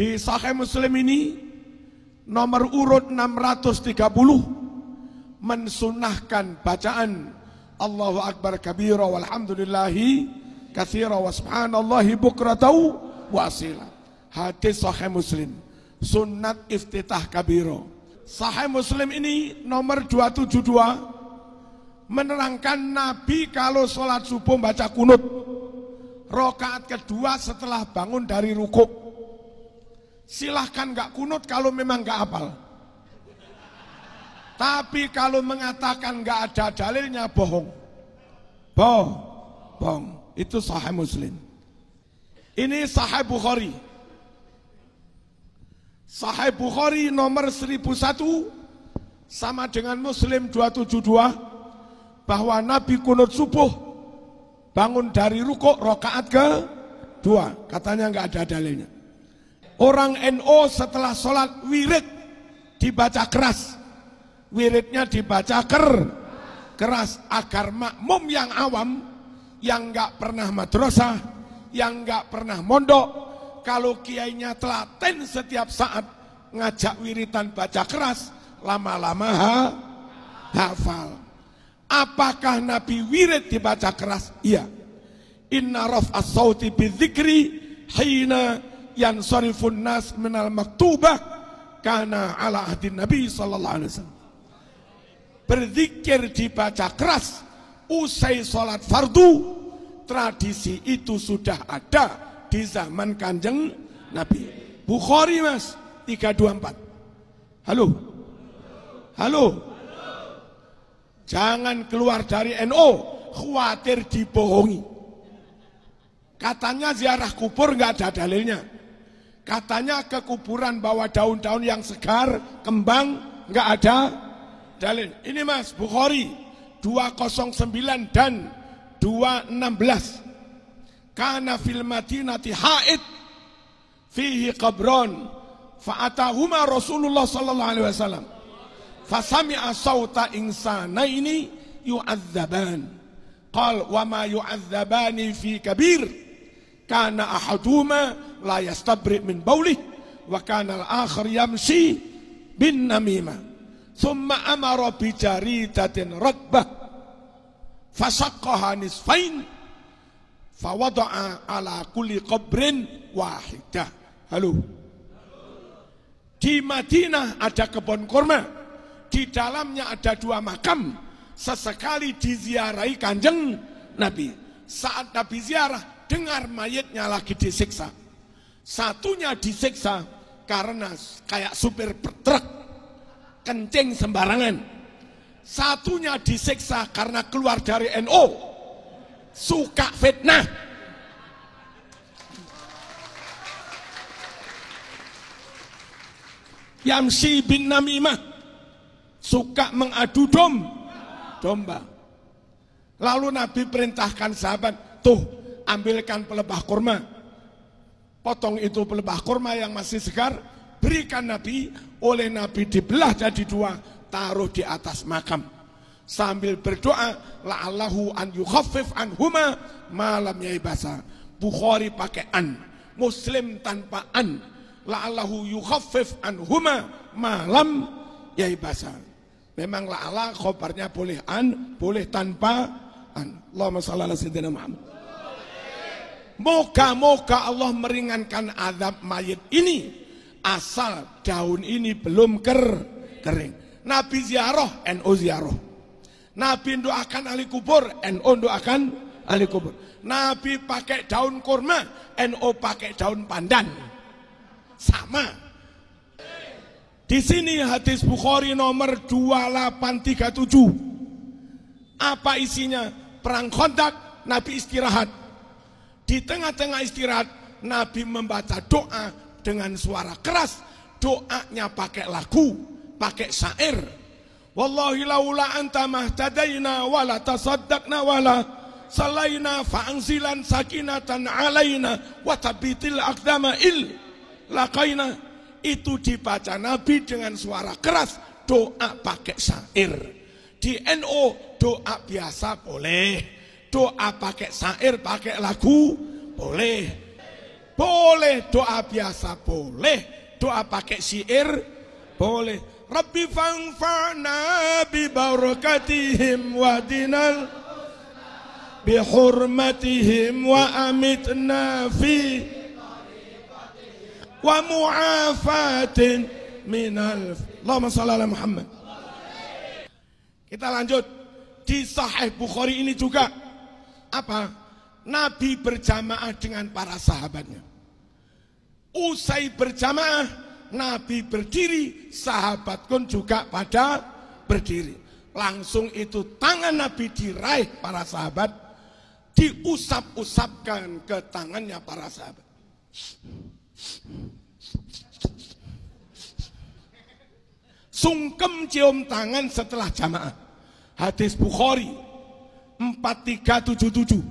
Di Sahih Muslim ini nomor urut 630 mensunahkan bacaan Allahu Akbar kabira walhamdulillahi kathira wa subhanallahi bukratau wasila. Hadis Sahih Muslim. sunat iftitah kabiro. Sahih Muslim ini nomor 272 menerangkan Nabi kalau sholat subuh baca kunut. Rokaat kedua setelah bangun dari rukuk. Silahkan gak kunut kalau memang gak apal. Tapi kalau mengatakan gak ada dalilnya bohong. Bohong. Bohong. Itu sahih muslim. Ini sahih Bukhari. Sahih Bukhari nomor 1001 sama dengan Muslim 272 bahwa Nabi kunut subuh bangun dari rukuk rokaat ke dua katanya nggak ada dalilnya Orang NO setelah sholat wirid dibaca keras. Wiridnya dibaca ker, keras agar makmum yang awam, yang nggak pernah madrasah, yang nggak pernah mondok, kalau kiainya telaten setiap saat ngajak wiritan baca keras, lama-lama ha, hafal. Apakah Nabi wirid dibaca keras? Iya. Inna rof as-sauti bidzikri hina yang sarifun nas minal maktubah karena ala ahdi Nabi sallallahu alaihi wasallam. Berzikir dibaca keras usai sholat fardu tradisi itu sudah ada di zaman kanjeng Nabi Bukhari mas 324 halo halo, jangan keluar dari NO khawatir dibohongi katanya ziarah kubur nggak ada dalilnya Katanya ke kuburan bawa daun-daun yang segar, kembang, enggak ada dalil. Ini Mas Bukhari 209 dan 216. Karena fil Madinati haid fihi qabron fa'atahuma Rasulullah sallallahu alaihi wasallam. Fasami'a sawta insana ini yu'adzaban. Qal wa ma yu'adzabani fi kabir. Kana ahaduma la yastabrid min bauli, wa kana al-akhir yamshi bin namimah thumma amara bi jaridatin radbah fasaqqaha nisfain fawada'a ala kulli qabrin wahidah halo di Madinah ada kebun kurma di dalamnya ada dua makam sesekali diziarahi kanjeng Nabi saat Nabi ziarah dengar mayitnya lagi disiksa Satunya disiksa karena kayak supir truk kencing sembarangan. Satunya disiksa karena keluar dari NO, suka fitnah. Yang si bin Namimah suka mengadu dom, domba. Lalu Nabi perintahkan sahabat, tuh ambilkan pelebah kurma potong itu pelepah kurma yang masih segar, berikan Nabi, oleh Nabi dibelah jadi dua, taruh di atas makam. Sambil berdoa, La la'allahu an an huma malam yaibasa. Bukhari pakai an, Muslim tanpa an. La La'allahu an huma malam yaibasa. Memang allah khobarnya boleh an, boleh tanpa an. Allahumma sallallahu ala sayyidina Muhammad. Moga-moga Allah meringankan azab mayat ini asal daun ini belum ker kering. Nabi ziaroh NU ziarah. Nabi doakan ahli kubur, NU doakan ahli kubur. Nabi pakai daun kurma, NU pakai daun pandan. Sama. Di sini hadis Bukhari nomor 2837. Apa isinya? Perang kontak, Nabi istirahat. Di tengah-tengah istirahat, Nabi membaca doa dengan suara keras. Doanya pakai lagu, pakai syair. Wallahi laula anta mahtadaina wala tasaddaqna wala salaina fa'anzilan sakinatan alaina wa tabitil aqdama il laqaina. Itu dibaca Nabi dengan suara keras, doa pakai syair. Di NO doa biasa boleh doa pakai syair, pakai lagu, boleh. Boleh doa biasa, boleh. Doa pakai syair, boleh. Rabbi fangfa'na bi barakatihim wa dinal bi bihurmatihim wa amitna fi wa mu'afatin minal Allahumma salli ala Muhammad kita lanjut di Sahih Bukhari ini juga apa? Nabi berjamaah dengan para sahabatnya. Usai berjamaah, Nabi berdiri, sahabat pun juga pada berdiri. Langsung itu tangan Nabi diraih para sahabat, diusap-usapkan ke tangannya para sahabat. Sungkem cium tangan setelah jamaah. Hadis Bukhari 4377.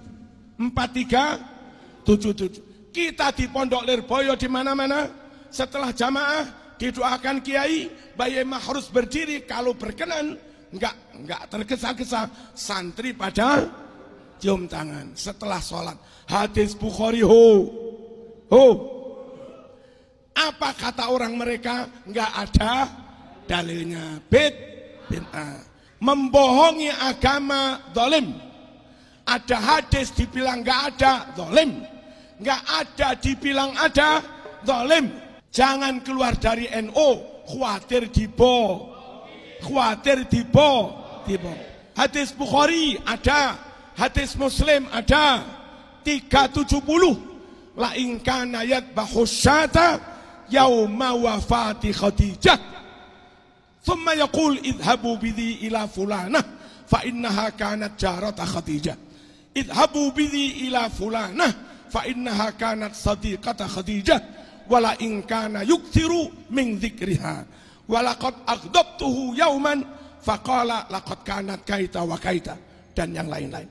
4377. Kita di Pondok Lirboyo di mana-mana setelah jamaah didoakan kiai Bayi harus berdiri kalau berkenan enggak enggak tergesa-gesa santri pada cium tangan setelah sholat hadis Bukhari ho ho apa kata orang mereka enggak ada dalilnya bid ah membohongi agama dolim. Ada hadis dibilang nggak ada, dolim. Nggak ada dibilang ada, dolim. Jangan keluar dari NU, NO, khawatir dibo, khawatir dibo, dibo. Hadis Bukhari ada, hadis Muslim ada 370. La ingkana yat bahusyata yauma wafati Khadijah ثم يقول اذهبوا بذي إلى فلانة فإنها كانت جارة خديجة اذهبوا بذي إلى فلانة فإنها كانت صديقة خديجة ولا إن كان يكثر من ذكرها ولقد أغضبته يوما فقال لقد كانت كيتا وكيتا dan yang lain-lain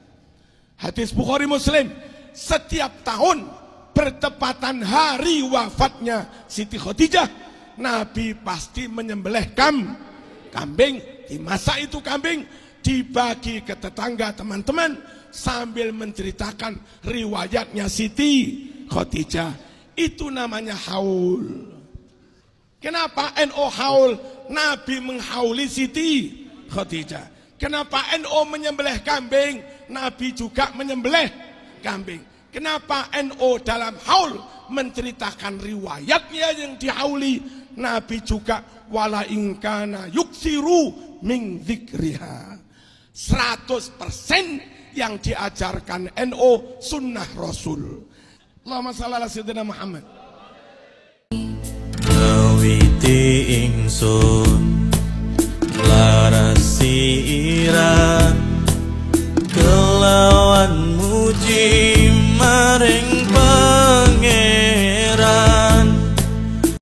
hadis Bukhari Muslim setiap tahun bertepatan hari wafatnya Siti Khadijah Nabi pasti menyembelih kam, kambing. Di masa itu kambing, dibagi ke tetangga teman-teman sambil menceritakan riwayatnya Siti Khadijah. Itu namanya haul. Kenapa NO haul? Nabi menghauli Siti Khadijah. Kenapa NO menyembelih kambing? Nabi juga menyembelih kambing. Kenapa NO dalam haul menceritakan riwayatnya yang dihauli. Nabi juga wala ingkana yuksiru ming zikriha. 100% yang diajarkan NO sunnah Rasul. Allahumma shalli ala sayyidina Muhammad. Ngawiti ingsun larasi ira kelawan muji